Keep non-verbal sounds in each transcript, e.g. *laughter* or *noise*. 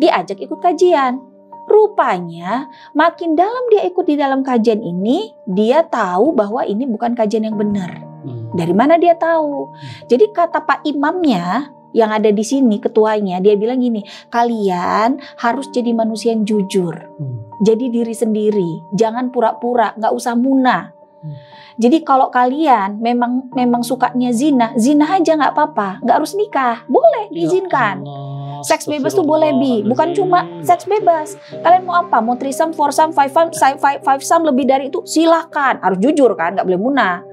diajak ikut kajian. Rupanya, makin dalam dia ikut di dalam kajian ini, dia tahu bahwa ini bukan kajian yang benar. Hmm. Dari mana dia tahu? Hmm. Jadi kata Pak Imamnya yang ada di sini ketuanya, dia bilang gini, kalian harus jadi manusia yang jujur. Hmm. Jadi diri sendiri, jangan pura-pura, nggak usah muna. Jadi kalau kalian memang memang sukanya zina, zina aja nggak apa-apa, nggak harus nikah, boleh ya diizinkan. Ya Oh, seks bebas tuh boleh bi, bukan cuma seks bebas. Kalian mau apa? Mau threesome, foursome, five five, five, five sam lebih dari itu silakan. Harus jujur kan, nggak boleh munah.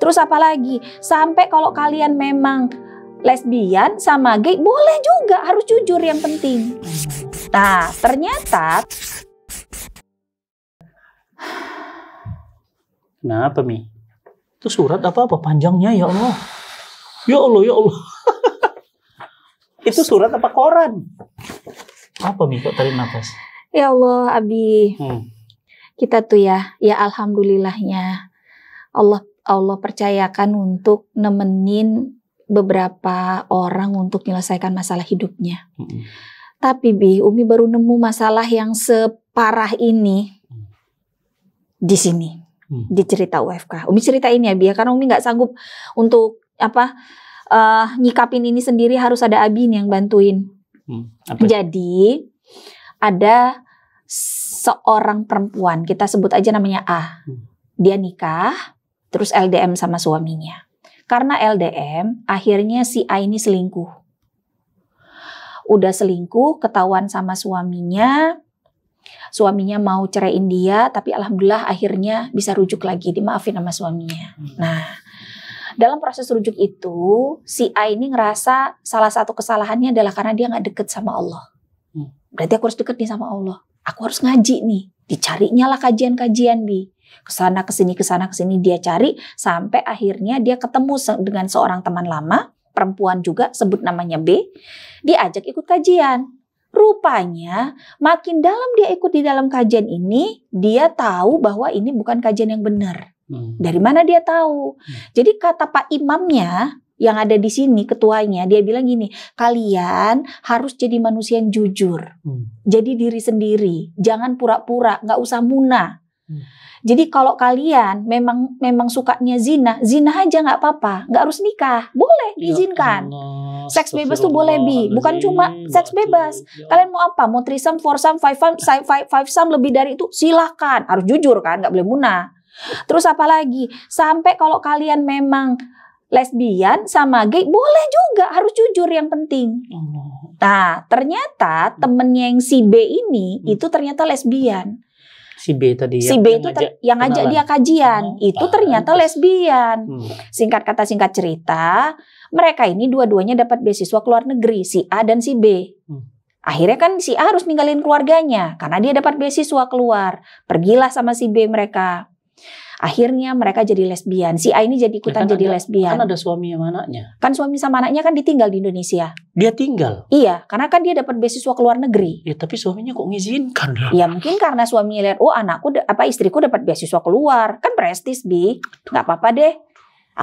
Terus apa lagi? Sampai kalau kalian memang lesbian sama gay boleh juga, harus jujur yang penting. Nah, ternyata Kenapa Mi? Itu surat apa apa panjangnya ya Allah. Ya Allah, ya Allah. *laughs* Itu surat apa koran? Apa Mi kok tarik nafas? Ya Allah, Abi. Hmm. Kita tuh ya, ya alhamdulillahnya Allah Allah percayakan untuk nemenin beberapa orang untuk menyelesaikan masalah hidupnya. Hmm. Tapi Bi, Umi baru nemu masalah yang separah ini di sini. Hmm. Di cerita UFK. Umi cerita ini ya Bi ya, karena Umi nggak sanggup untuk apa uh, nyikapin ini sendiri harus ada Abin yang bantuin. Hmm, Jadi ada seorang perempuan kita sebut aja namanya A. Hmm. Dia nikah, terus LDM sama suaminya. Karena LDM, akhirnya si A ini selingkuh. Udah selingkuh, ketahuan sama suaminya. Suaminya mau ceraiin dia, tapi alhamdulillah akhirnya bisa rujuk lagi, dimaafin sama suaminya. Hmm. Nah, dalam proses rujuk itu si A ini ngerasa salah satu kesalahannya adalah karena dia nggak deket sama Allah. Hmm. Berarti aku harus deket nih sama Allah. Aku harus ngaji nih. Dicarinya lah kajian-kajian bi. Kesana kesini kesana kesini dia cari sampai akhirnya dia ketemu dengan seorang teman lama perempuan juga sebut namanya B. Dia ajak ikut kajian. Rupanya makin dalam dia ikut di dalam kajian ini, dia tahu bahwa ini bukan kajian yang benar. Hmm. Dari mana dia tahu? Hmm. Jadi kata Pak Imamnya yang ada di sini ketuanya dia bilang gini, kalian harus jadi manusia yang jujur. Hmm. Jadi diri sendiri, jangan pura-pura, nggak usah muna. Hmm. Jadi kalau kalian memang memang sukanya zina, zina aja nggak apa-apa, nggak harus nikah, boleh ya diizinkan. Ya Allah, seks bebas tuh boleh bi, bukan cuma seks bebas. Ya. Kalian mau apa? Mau trisam, foursam, five sam, five, five sam lebih dari itu silahkan, harus jujur kan, nggak boleh munah. Terus apa lagi? Sampai kalau kalian memang lesbian sama gay boleh juga harus jujur yang penting. Oh. Nah ternyata temennya yang si B ini hmm. itu ternyata lesbian. Si B tadi si ya, B itu ter- yang ngajak dia kajian oh, itu ternyata lesbian. Hmm. Singkat kata singkat cerita mereka ini dua-duanya dapat beasiswa ke luar negeri si A dan si B. Hmm. Akhirnya kan si A harus ninggalin keluarganya karena dia dapat beasiswa keluar. Pergilah sama si B mereka. Akhirnya mereka jadi lesbian. Si A ini jadi ya ikutan ya kan jadi ada, lesbian. Kan ada suami sama anaknya. Kan suami sama anaknya kan ditinggal di Indonesia. Dia tinggal. Iya, karena kan dia dapat beasiswa ke luar negeri. Ya, tapi suaminya kok ngizinkan ya? mungkin karena suami lihat, oh anakku apa istriku dapat beasiswa keluar, kan prestis bi, nggak apa-apa deh.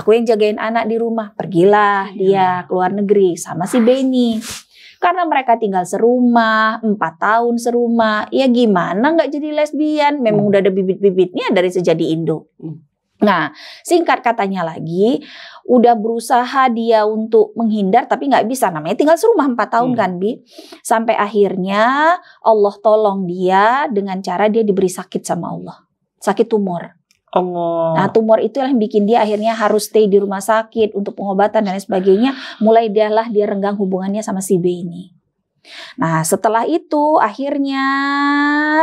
Aku yang jagain anak di rumah, pergilah iya. dia ke luar negeri sama si Benny. Karena mereka tinggal serumah, empat tahun serumah. Ya gimana nggak jadi lesbian? Memang hmm. udah ada bibit-bibitnya dari sejadi Indo. Hmm. Nah, singkat katanya lagi, udah berusaha dia untuk menghindar tapi nggak bisa. Namanya tinggal serumah empat tahun hmm. kan, Bi. Sampai akhirnya Allah tolong dia dengan cara dia diberi sakit sama Allah. Sakit tumor. Allah. Nah, tumor itu yang bikin dia akhirnya harus stay di rumah sakit untuk pengobatan dan lain sebagainya. Mulai dialah dia renggang hubungannya sama si B ini. Nah, setelah itu akhirnya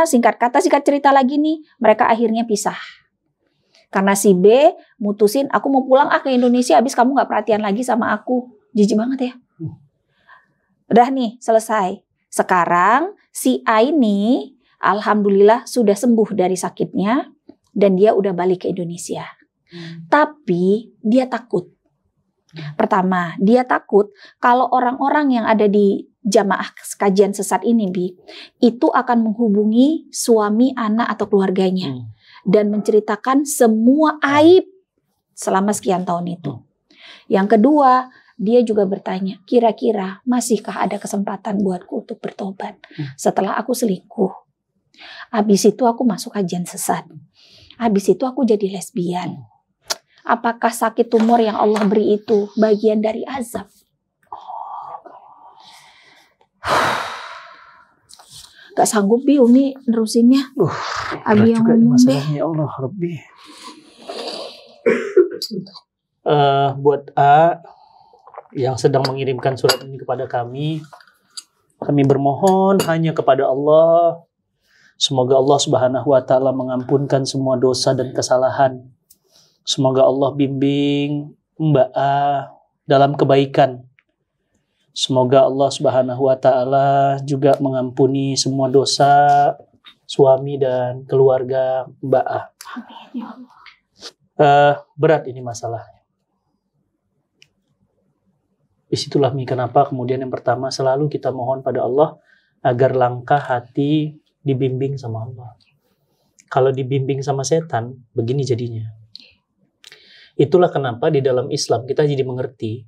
singkat kata singkat cerita lagi nih, mereka akhirnya pisah. Karena si B mutusin, aku mau pulang ah ke Indonesia, abis kamu gak perhatian lagi sama aku. Jijik banget ya. Udah nih, selesai. Sekarang si A ini alhamdulillah sudah sembuh dari sakitnya dan dia udah balik ke Indonesia. Hmm. Tapi dia takut. Hmm. Pertama, dia takut kalau orang-orang yang ada di jamaah kajian sesat ini, Bi, itu akan menghubungi suami, anak, atau keluarganya. Hmm. Dan menceritakan semua aib selama sekian tahun itu. Hmm. Yang kedua, dia juga bertanya, kira-kira masihkah ada kesempatan buatku untuk bertobat hmm. setelah aku selingkuh? Habis itu aku masuk kajian sesat. Habis itu aku jadi lesbian. Apakah sakit tumor yang Allah beri itu bagian dari azab? Oh. *sighs* Gak sanggup bi Umi nerusinnya. Uh, Abi yang ngomong Ya Allah Rabbi. uh, *coughs* buat A yang sedang mengirimkan surat ini kepada kami, kami bermohon hanya kepada Allah Semoga Allah Subhanahu wa taala mengampunkan semua dosa dan kesalahan. Semoga Allah bimbing Mbak A dalam kebaikan. Semoga Allah Subhanahu wa taala juga mengampuni semua dosa suami dan keluarga Mbak A. Uh, berat ini masalahnya. Disitulah mi kenapa kemudian yang pertama selalu kita mohon pada Allah agar langkah hati dibimbing sama Allah. Kalau dibimbing sama setan, begini jadinya. Itulah kenapa di dalam Islam kita jadi mengerti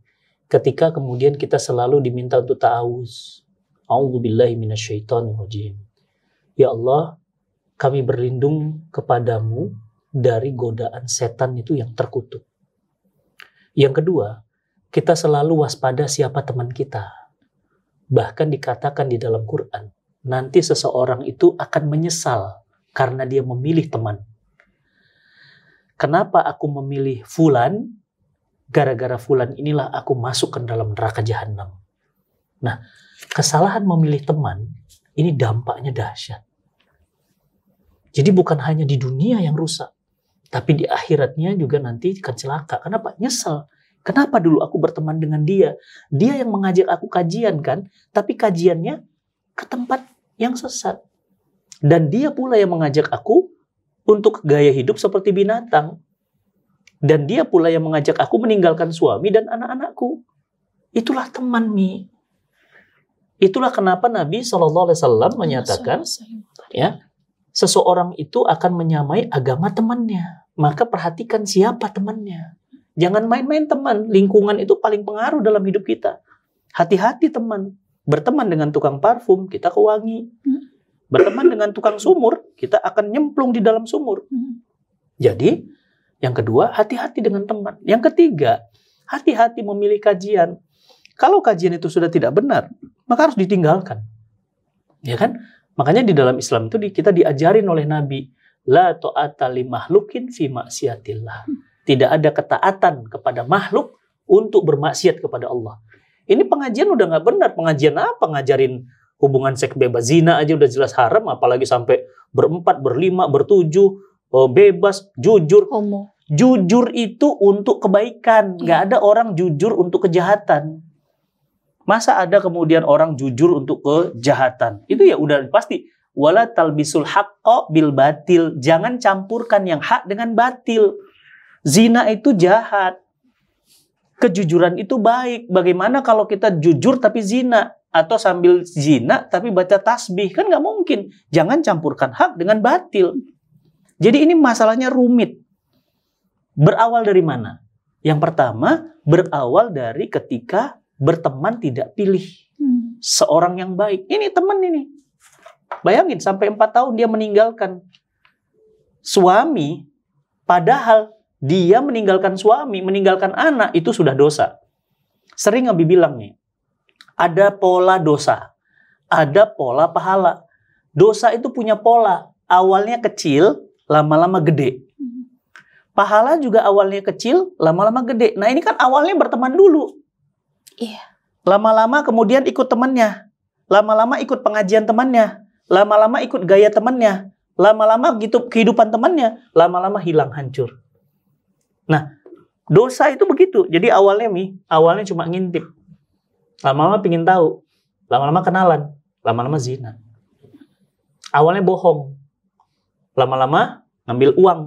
ketika kemudian kita selalu diminta untuk ta'awuz. Ya Allah, kami berlindung kepadamu dari godaan setan itu yang terkutuk. Yang kedua, kita selalu waspada siapa teman kita. Bahkan dikatakan di dalam Quran, nanti seseorang itu akan menyesal karena dia memilih teman. Kenapa aku memilih Fulan? Gara-gara Fulan inilah aku masuk ke dalam neraka jahanam. Nah, kesalahan memilih teman ini dampaknya dahsyat. Jadi bukan hanya di dunia yang rusak, tapi di akhiratnya juga nanti akan celaka. Kenapa? Nyesel. Kenapa dulu aku berteman dengan dia? Dia yang mengajak aku kajian kan, tapi kajiannya ke tempat yang sesat. Dan dia pula yang mengajak aku untuk gaya hidup seperti binatang. Dan dia pula yang mengajak aku meninggalkan suami dan anak-anakku. Itulah teman Mi. Itulah kenapa Nabi saw ya, menyatakan, ya, seseorang itu akan menyamai agama temannya. Maka perhatikan siapa temannya. Jangan main-main teman. Lingkungan itu paling pengaruh dalam hidup kita. Hati-hati teman. Berteman dengan tukang parfum, kita kewangi. Hmm. Berteman dengan tukang sumur, kita akan nyemplung di dalam sumur. Hmm. Jadi, yang kedua, hati-hati dengan teman. Yang ketiga, hati-hati memilih kajian. Kalau kajian itu sudah tidak benar, maka harus ditinggalkan. Ya kan? Makanya di dalam Islam itu kita diajarin oleh Nabi, la ta'ata li mahlukin fi maksiatillah. Hmm. Tidak ada ketaatan kepada makhluk untuk bermaksiat kepada Allah. Ini pengajian udah nggak benar. Pengajian apa? Ngajarin hubungan seks bebas zina aja udah jelas haram, apalagi sampai berempat, berlima, bertujuh, eh, bebas, jujur. Homo. Jujur itu untuk kebaikan. Iya. Nggak ada orang jujur untuk kejahatan. Masa ada kemudian orang jujur untuk kejahatan? Itu ya udah pasti wala talbisul haqqo bil batil. Jangan campurkan yang hak dengan batil. Zina itu jahat kejujuran itu baik. Bagaimana kalau kita jujur tapi zina? Atau sambil zina tapi baca tasbih? Kan nggak mungkin. Jangan campurkan hak dengan batil. Jadi ini masalahnya rumit. Berawal dari mana? Yang pertama, berawal dari ketika berteman tidak pilih. Hmm. Seorang yang baik. Ini teman ini. Bayangin, sampai empat tahun dia meninggalkan. Suami, padahal dia meninggalkan suami, meninggalkan anak itu sudah dosa. Sering Abi bilang nih, ada pola dosa, ada pola pahala. Dosa itu punya pola, awalnya kecil, lama-lama gede. Pahala juga awalnya kecil, lama-lama gede. Nah ini kan awalnya berteman dulu. Iya. Lama-lama kemudian ikut temannya. Lama-lama ikut pengajian temannya. Lama-lama ikut gaya temannya. Lama-lama gitu kehidupan temannya. Lama-lama hilang hancur. Nah, dosa itu begitu. Jadi awalnya mi, awalnya cuma ngintip. Lama-lama pingin tahu, lama-lama kenalan, lama-lama zina. Awalnya bohong, lama-lama ngambil uang,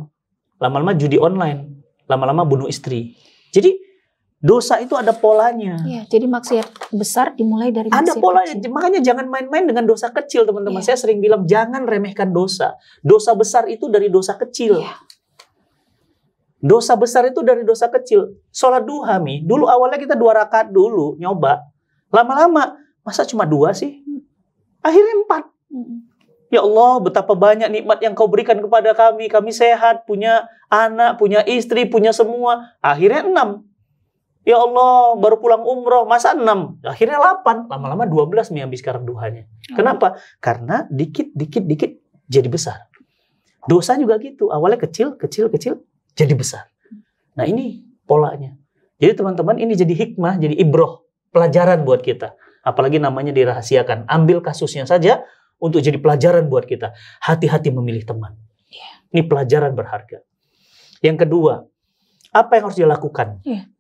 lama-lama judi online, lama-lama bunuh istri. Jadi dosa itu ada polanya. Ya, jadi maksiat besar dimulai dari maksiat ada polanya. Kecil. Makanya jangan main-main dengan dosa kecil, teman-teman. Ya. Saya sering bilang jangan remehkan dosa. Dosa besar itu dari dosa kecil. Ya. Dosa besar itu dari dosa kecil. Sholat duha, Mi. Dulu awalnya kita dua rakaat dulu, nyoba. Lama-lama, masa cuma dua sih? Akhirnya empat. Ya Allah, betapa banyak nikmat yang kau berikan kepada kami. Kami sehat, punya anak, punya istri, punya semua. Akhirnya enam. Ya Allah, baru pulang umroh, masa enam? Akhirnya delapan. Lama-lama dua belas mi habis sekarang duhanya. Oh. Kenapa? Karena dikit, dikit, dikit jadi besar. Dosa juga gitu. Awalnya kecil, kecil, kecil jadi besar. Nah ini polanya. Jadi teman-teman ini jadi hikmah, jadi ibroh, pelajaran buat kita. Apalagi namanya dirahasiakan. Ambil kasusnya saja untuk jadi pelajaran buat kita. Hati-hati memilih teman. Iya. Ini pelajaran berharga. Yang kedua, apa yang harus dilakukan? Iya.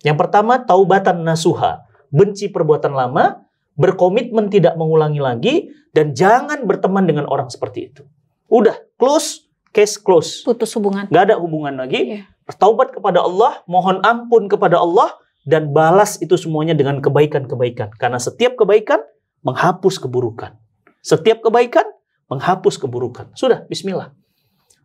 Yang pertama, taubatan nasuha. Benci perbuatan lama, berkomitmen tidak mengulangi lagi, dan jangan berteman dengan orang seperti itu. Udah, close, case close. Putus hubungan. Gak ada hubungan lagi. Yeah. Bertaubat kepada Allah, mohon ampun kepada Allah, dan balas itu semuanya dengan kebaikan-kebaikan. Karena setiap kebaikan menghapus keburukan. Setiap kebaikan menghapus keburukan. Sudah, bismillah.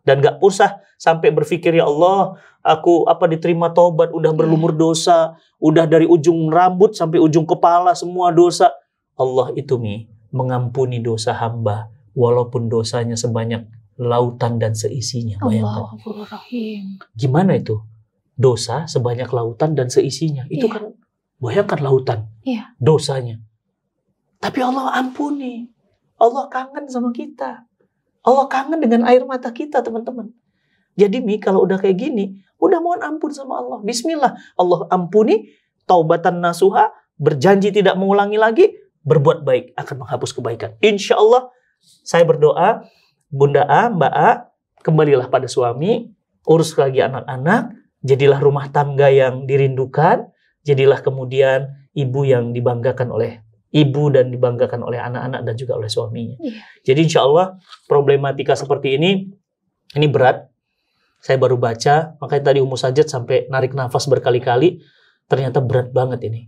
Dan gak usah sampai berpikir ya Allah, aku apa diterima taubat, udah berlumur iya. dosa, udah dari ujung rambut sampai ujung kepala semua dosa. Allah itu mi mengampuni dosa hamba walaupun dosanya sebanyak lautan dan seisinya. Bayangkan. Gimana itu? Dosa sebanyak lautan dan seisinya. Itu iya. kan bayangkan lautan. Iya. Dosanya. Tapi Allah ampuni. Allah kangen sama kita. Allah kangen dengan air mata kita, teman-teman. Jadi Mi, kalau udah kayak gini, udah mohon ampun sama Allah. Bismillah. Allah ampuni, taubatan nasuha, berjanji tidak mengulangi lagi, berbuat baik akan menghapus kebaikan. Insya Allah, saya berdoa Bunda A, Mbak A, kembalilah pada suami, urus lagi anak-anak, jadilah rumah tangga yang dirindukan, jadilah kemudian ibu yang dibanggakan oleh ibu dan dibanggakan oleh anak-anak dan juga oleh suaminya. Iya. Jadi insya Allah problematika seperti ini, ini berat. Saya baru baca, makanya tadi umur saja sampai narik nafas berkali-kali, ternyata berat banget ini.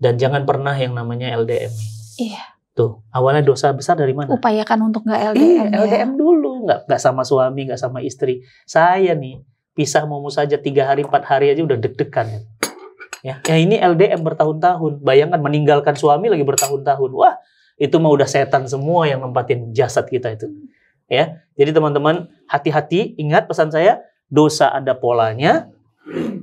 Dan jangan pernah yang namanya LDM. Iya. Yeah. Tuh, awalnya dosa besar dari mana? Upayakan untuk nggak LDM. Iya, ya. LDM dulu, nggak nggak sama suami, nggak sama istri. Saya nih pisah momo saja tiga hari, empat hari aja udah deg-degan ya. ya. Ya ini LDM bertahun-tahun. Bayangkan meninggalkan suami lagi bertahun-tahun. Wah, itu mah udah setan semua yang nempatin jasad kita itu. Ya, jadi teman-teman hati-hati, ingat pesan saya, dosa ada polanya,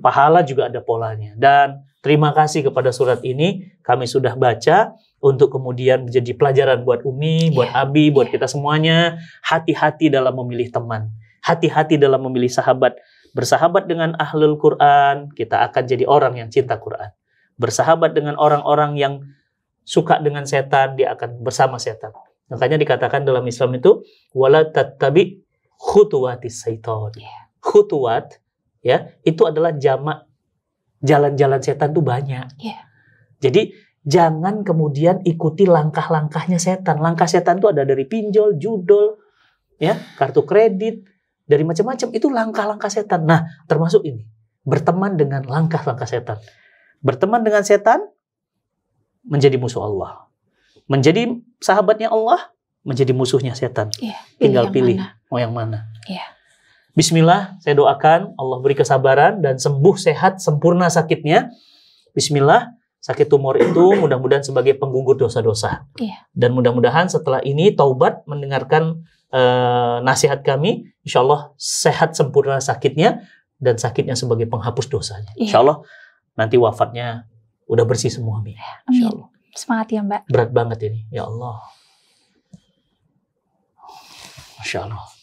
pahala juga ada polanya. Dan terima kasih kepada surat ini kami sudah baca untuk kemudian menjadi pelajaran buat Umi, buat yeah. Abi, buat iya. kita semuanya. Hati-hati dalam memilih teman, hati-hati dalam memilih sahabat. Bersahabat dengan ahlul Quran, kita akan jadi orang yang cinta Quran. Bersahabat dengan orang-orang yang suka dengan setan, dia akan bersama setan. Makanya dikatakan dalam Islam itu wala tatabi khutuwati syaitan. Yeah. Khutuwat ya, itu adalah jamak jalan-jalan setan tuh banyak. Yeah. Jadi jangan kemudian ikuti langkah-langkahnya setan. Langkah setan itu ada dari pinjol, judol, ya, kartu kredit, dari macam-macam. Itu langkah-langkah setan. Nah, termasuk ini. Berteman dengan langkah-langkah setan. Berteman dengan setan menjadi musuh Allah. Menjadi sahabatnya Allah, menjadi musuhnya setan. Iya, Tinggal pilih mana. mau yang mana. Iya. Bismillah, saya doakan Allah beri kesabaran dan sembuh sehat sempurna sakitnya. Bismillah, sakit tumor itu mudah-mudahan sebagai penggugur dosa-dosa. Yeah. Dan mudah-mudahan setelah ini taubat mendengarkan uh, nasihat kami, insya Allah sehat sempurna sakitnya dan sakitnya sebagai penghapus dosanya. Yeah. Insya Allah nanti wafatnya udah bersih semua. Iya, amin. Insya Allah. Semangat ya Mbak. Berat banget ini, ya Allah. Masya Allah.